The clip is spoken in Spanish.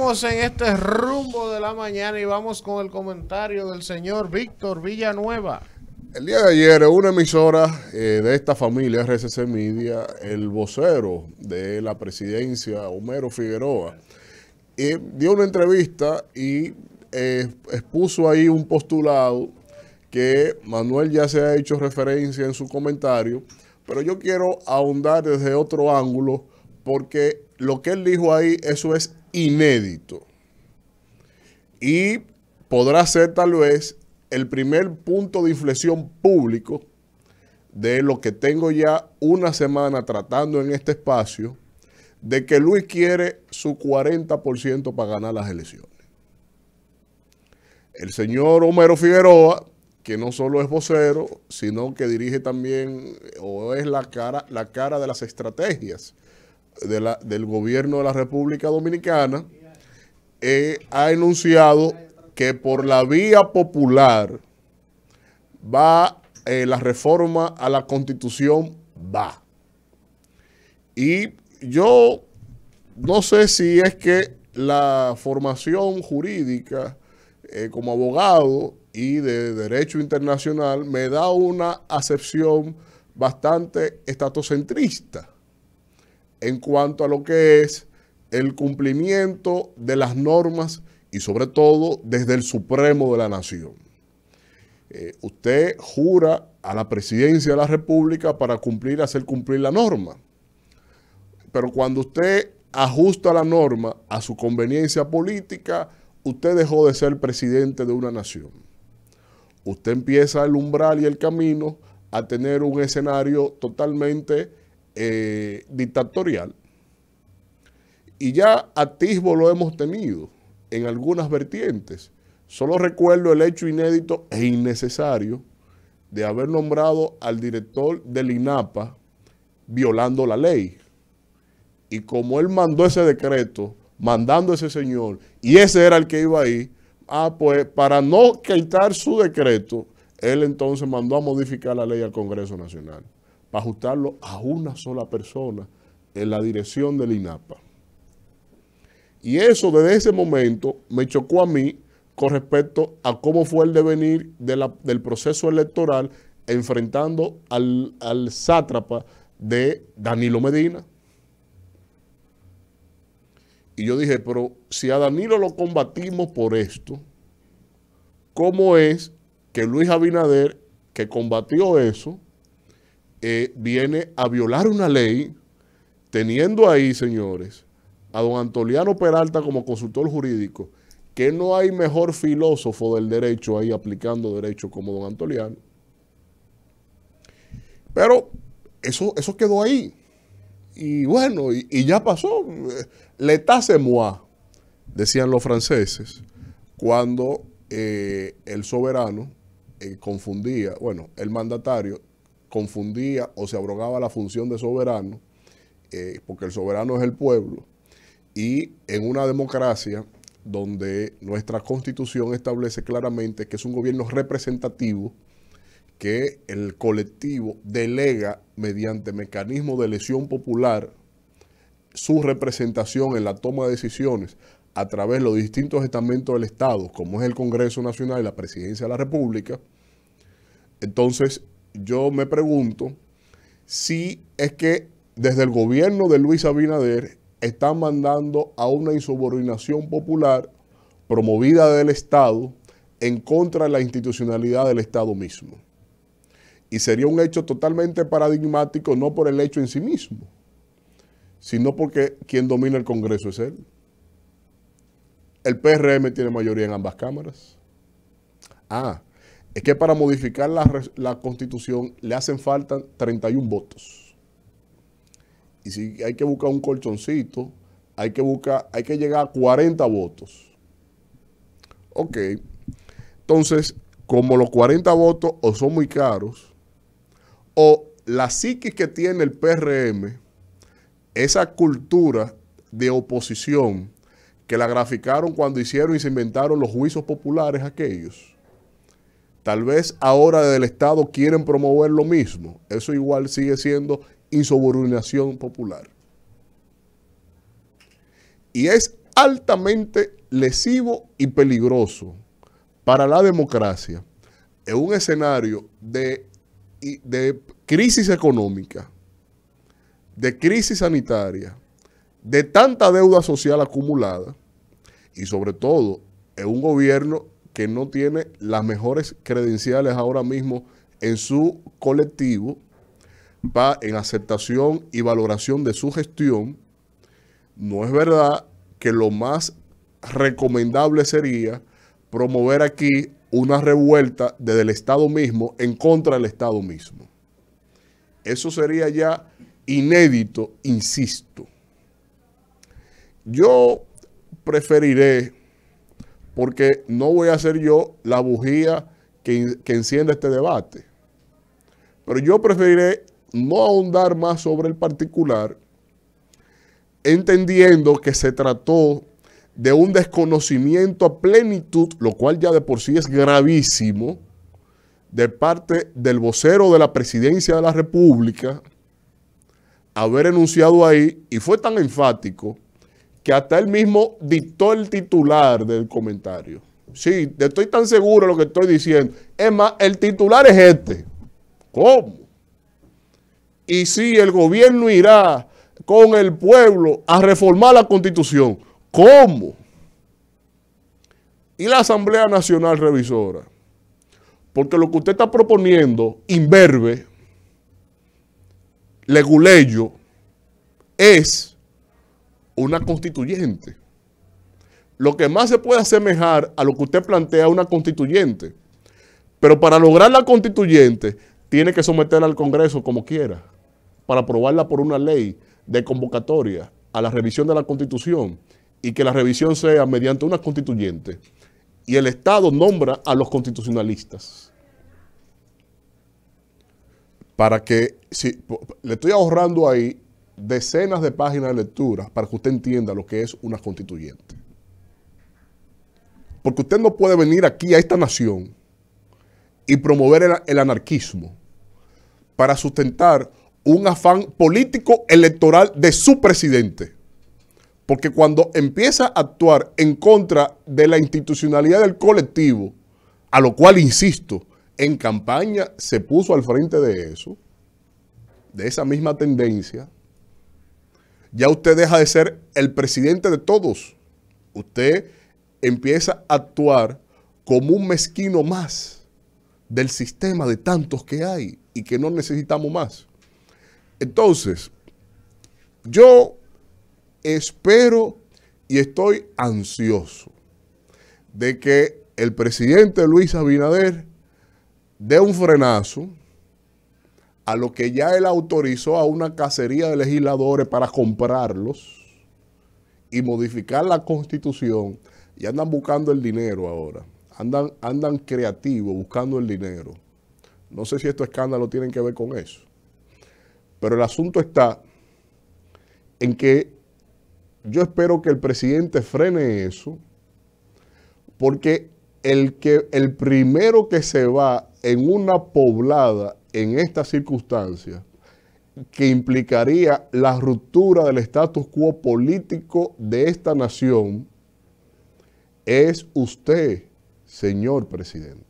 en este rumbo de la mañana y vamos con el comentario del señor Víctor Villanueva. El día de ayer, una emisora eh, de esta familia, RCC Media, el vocero de la presidencia, Homero Figueroa, eh, dio una entrevista y eh, expuso ahí un postulado que Manuel ya se ha hecho referencia en su comentario, pero yo quiero ahondar desde otro ángulo porque lo que él dijo ahí, eso es inédito. Y podrá ser tal vez el primer punto de inflexión público de lo que tengo ya una semana tratando en este espacio, de que Luis quiere su 40% para ganar las elecciones. El señor Homero Figueroa, que no solo es vocero, sino que dirige también o es la cara, la cara de las estrategias del gobierno de la República Dominicana eh, ha enunciado que por la vía popular va eh, la reforma a la constitución, va. Y yo no sé si es que la formación jurídica eh, como abogado y de derecho internacional me da una acepción bastante estatocentrista en cuanto a lo que es el cumplimiento de las normas y sobre todo desde el Supremo de la Nación. Eh, usted jura a la presidencia de la República para cumplir, hacer cumplir la norma. Pero cuando usted ajusta la norma a su conveniencia política, usted dejó de ser presidente de una nación. Usted empieza el umbral y el camino a tener un escenario totalmente eh, dictatorial. Y ya atisbo lo hemos tenido en algunas vertientes. Solo recuerdo el hecho inédito e innecesario de haber nombrado al director del INAPA violando la ley. Y como él mandó ese decreto, mandando ese señor, y ese era el que iba ahí, ah, pues para no quitar su decreto, él entonces mandó a modificar la ley al Congreso Nacional para ajustarlo a una sola persona en la dirección del INAPA. Y eso desde ese momento me chocó a mí con respecto a cómo fue el devenir del proceso electoral enfrentando al, al sátrapa de Danilo Medina. Y yo dije, pero si a Danilo lo combatimos por esto, ¿cómo es que Luis Abinader, que combatió eso, eh, viene a violar una ley, teniendo ahí, señores, a don Antoliano Peralta como consultor jurídico, que no hay mejor filósofo del derecho ahí aplicando derecho como don Antoliano. Pero eso, eso quedó ahí. Y bueno, y, ya pasó. Le moi, decían los franceses, cuando eh, el soberano eh, confundía, bueno, el mandatario confundía o se abrogaba la función de soberano, eh, porque el soberano es el pueblo, y en una democracia donde nuestra constitución establece claramente que es un gobierno representativo que el colectivo delega mediante mecanismo de elección popular su representación en la toma de decisiones a través de los distintos estamentos del Estado, como es el Congreso Nacional y la Presidencia de la República, entonces yo me pregunto si es que desde el gobierno de Luis Abinader están mandando a una insubordinación popular promovida del Estado en contra de la institucionalidad del Estado mismo. Y sería un hecho totalmente paradigmático, no por el hecho en sí mismo, sino porque quien domina el Congreso es él. El PRM tiene mayoría en ambas cámaras. Ah, es que para modificar la, constitución le hacen falta 31 votos. Y si hay que buscar un colchoncito, hay que, buscar, hay que llegar a 40 votos. Ok. Entonces, como los 40 votos o son muy caros, o la psiquis que tiene el PRM, esa cultura de oposición que la graficaron cuando hicieron y se inventaron los juicios populares aquellos Tal vez ahora del Estado quieren promover lo mismo. Eso igual sigue siendo insubordinación popular. Y es altamente lesivo y peligroso para la democracia en un escenario de, de crisis económica, de crisis sanitaria, de tanta deuda social acumulada y sobre todo en un gobierno que no tiene las mejores credenciales ahora mismo en su colectivo, va en aceptación y valoración de su gestión, no es verdad que lo más recomendable sería promover aquí una revuelta desde el Estado mismo en contra del Estado mismo. Eso sería ya inédito, insisto. Yo preferiré porque no voy a ser yo la bujía que, que encienda este debate. Pero yo preferiré no ahondar más sobre el particular, entendiendo que se trató de un desconocimiento a plenitud, lo cual ya de por sí es gravísimo, de parte del vocero de la presidencia de la República, haber enunciado ahí, y fue tan enfático, que hasta él mismo dictó el titular del comentario. Sí, estoy tan seguro de lo que estoy diciendo. Es más, el titular es este. ¿Cómo? Y si el gobierno irá con el pueblo a reformar la constitución. ¿Cómo? Y la Asamblea Nacional Revisora. Porque lo que usted está proponiendo, imberbe, leguleyo, es una constituyente. Lo que más se puede asemejar a lo que usted plantea una constituyente. Pero para lograr la constituyente, tiene que someterla al Congreso como quiera, para aprobarla por una ley de convocatoria a la revisión de la Constitución y que la revisión sea mediante una constituyente. Y el Estado nombra a los constitucionalistas. Para que, si le estoy ahorrando ahí decenas de páginas de lectura para que usted entienda lo que es una constituyente. Porque usted no puede venir aquí a esta nación y promover el, anarquismo para sustentar un afán político electoral de su presidente. Porque cuando empieza a actuar en contra de la institucionalidad del colectivo, a lo cual, insisto, en campaña se puso al frente de eso, de esa misma tendencia, ya usted deja de ser el presidente de todos. Usted empieza a actuar como un mezquino más del sistema de tantos que hay y que no necesitamos más. Entonces, yo espero y estoy ansioso de que el presidente Luis Abinader dé un frenazo a lo que ya él autorizó a una cacería de legisladores para comprarlos y modificar la constitución, y andan buscando el dinero ahora. Andan, andan creativos buscando el dinero. No sé si estos escándalos tienen que ver con eso. Pero el asunto está en que yo espero que el presidente frene eso, porque el, que, el primero que se va en una poblada en esta circunstancia, que implicaría la ruptura del status quo político de esta nación es usted, señor presidente.